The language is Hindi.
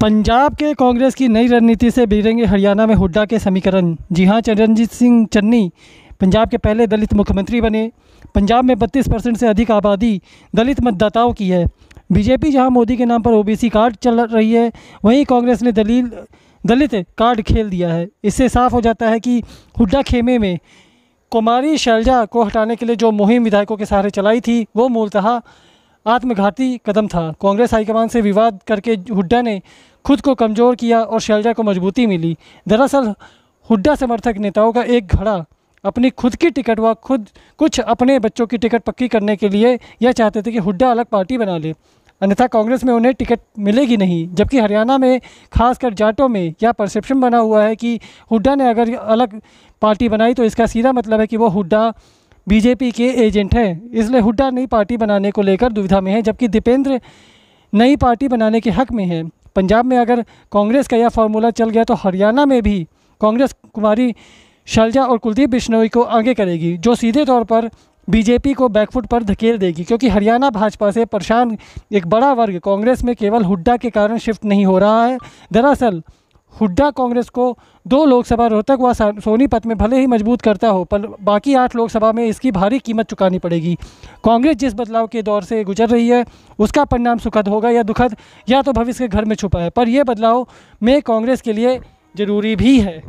पंजाब के कांग्रेस की नई रणनीति से बिगड़ेंगे हरियाणा में हुड्डा के समीकरण जी हां चरणजीत सिंह चन्नी पंजाब के पहले दलित मुख्यमंत्री बने पंजाब में 32 परसेंट से अधिक आबादी दलित मतदाताओं की है बीजेपी जहां मोदी के नाम पर ओबीसी कार्ड चल रही है वहीं कांग्रेस ने दलील दलित कार्ड खेल दिया है इससे साफ हो जाता है कि हुड्डा खेमे में कुमारी शैलजा को हटाने के लिए जो मुहिम विधायकों के सहारे चलाई थी वो मूलतः आत्मघाती कदम था कांग्रेस हाईकमान से विवाद करके हुड्डा ने खुद को कमज़ोर किया और शैलजा को मजबूती मिली दरअसल हुड्डा समर्थक नेताओं का एक घड़ा अपनी खुद की टिकट व खुद कुछ अपने बच्चों की टिकट पक्की करने के लिए यह चाहते थे कि हुड्डा अलग पार्टी बना ले अन्यथा कांग्रेस में उन्हें टिकट मिलेगी नहीं जबकि हरियाणा में खासकर जाटों में यह परसेप्शन बना हुआ है कि हुड्डा ने अगर अलग पार्टी बनाई तो इसका सीधा मतलब है कि वो हुड्डा बीजेपी के एजेंट हैं इसलिए हुड्डा नई पार्टी बनाने को लेकर दुविधा में है जबकि दीपेंद्र नई पार्टी बनाने के हक में है पंजाब में अगर कांग्रेस का यह फार्मूला चल गया तो हरियाणा में भी कांग्रेस कुमारी शलजा और कुलदीप बिश्नोई को आगे करेगी जो सीधे तौर पर बीजेपी को बैकफुट पर धकेल देगी क्योंकि हरियाणा भाजपा से परेशान एक बड़ा वर्ग कांग्रेस में केवल हुड्डा के कारण शिफ्ट नहीं हो रहा है दरअसल हुड्डा कांग्रेस को दो लोकसभा रोहतक व सोनीपत में भले ही मजबूत करता हो पर बाकी आठ लोकसभा में इसकी भारी कीमत चुकानी पड़ेगी कांग्रेस जिस बदलाव के दौर से गुजर रही है उसका परिणाम सुखद होगा या दुखद या तो भविष्य के घर में छुपा है पर यह बदलाव में कांग्रेस के लिए ज़रूरी भी है